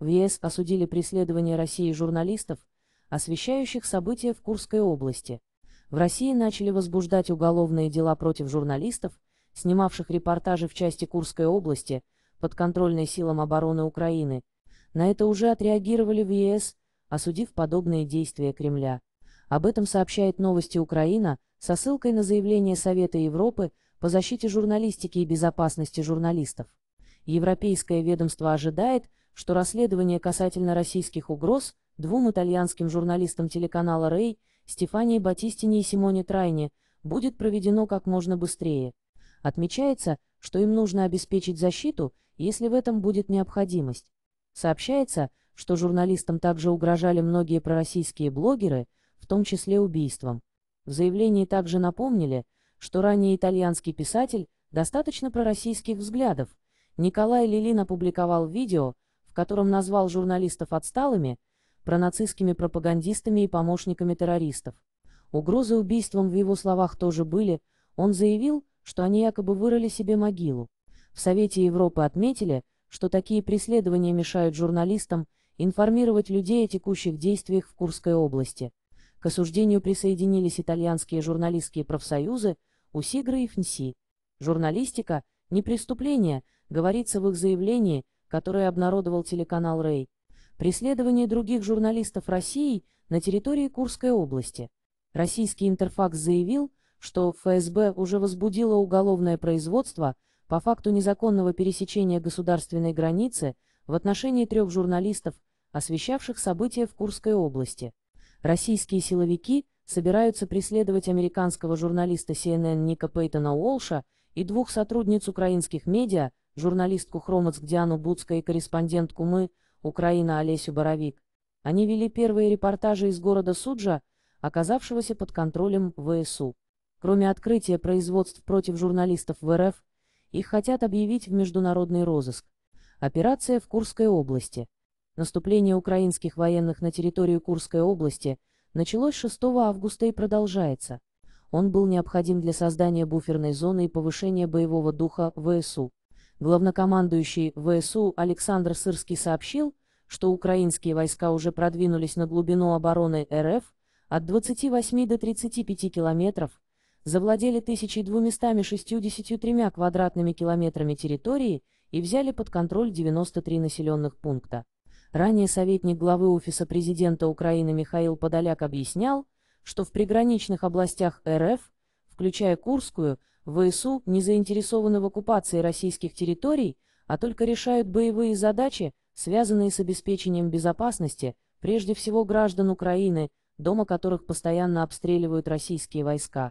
В ЕС осудили преследование России журналистов, освещающих события в Курской области. В России начали возбуждать уголовные дела против журналистов, снимавших репортажи в части Курской области, под подконтрольной силам обороны Украины. На это уже отреагировали в ЕС, осудив подобные действия Кремля. Об этом сообщает новости Украина со ссылкой на заявление Совета Европы по защите журналистики и безопасности журналистов. Европейское ведомство ожидает, что расследование касательно российских угроз двум итальянским журналистам телеканала «Рэй» Стефании Батистине и Симоне Трайне будет проведено как можно быстрее. Отмечается, что им нужно обеспечить защиту, если в этом будет необходимость. Сообщается, что журналистам также угрожали многие пророссийские блогеры, в том числе убийством. В заявлении также напомнили, что ранее итальянский писатель достаточно пророссийских взглядов. Николай Лилин опубликовал видео, котором назвал журналистов отсталыми, пронацистскими пропагандистами и помощниками террористов. Угрозы убийством в его словах тоже были, он заявил, что они якобы вырыли себе могилу. В Совете Европы отметили, что такие преследования мешают журналистам информировать людей о текущих действиях в Курской области. К осуждению присоединились итальянские журналистские профсоюзы УСИГРА и ФНСИ. Журналистика – не преступление, говорится в их заявлении – которые обнародовал телеканал «Рэй», преследование других журналистов России на территории Курской области. Российский Интерфакс заявил, что ФСБ уже возбудило уголовное производство по факту незаконного пересечения государственной границы в отношении трех журналистов, освещавших события в Курской области. Российские силовики собираются преследовать американского журналиста CNN Ника Пейтона Уолша и двух сотрудниц украинских медиа, журналистку Хромоцк Диану Буцко и корреспондентку «Мы» Украина Олесю Боровик. Они вели первые репортажи из города Суджа, оказавшегося под контролем ВСУ. Кроме открытия производств против журналистов в РФ, их хотят объявить в международный розыск. Операция в Курской области. Наступление украинских военных на территорию Курской области началось 6 августа и продолжается. Он был необходим для создания буферной зоны и повышения боевого духа ВСУ. Главнокомандующий ВСУ Александр Сырский сообщил, что украинские войска уже продвинулись на глубину обороны РФ от 28 до 35 километров, завладели 1263 квадратными километрами территории и взяли под контроль 93 населенных пункта. Ранее советник главы Офиса президента Украины Михаил Подоляк объяснял, что в приграничных областях РФ, включая Курскую, ВСУ не заинтересованы в оккупации российских территорий, а только решают боевые задачи, связанные с обеспечением безопасности, прежде всего граждан Украины, дома которых постоянно обстреливают российские войска.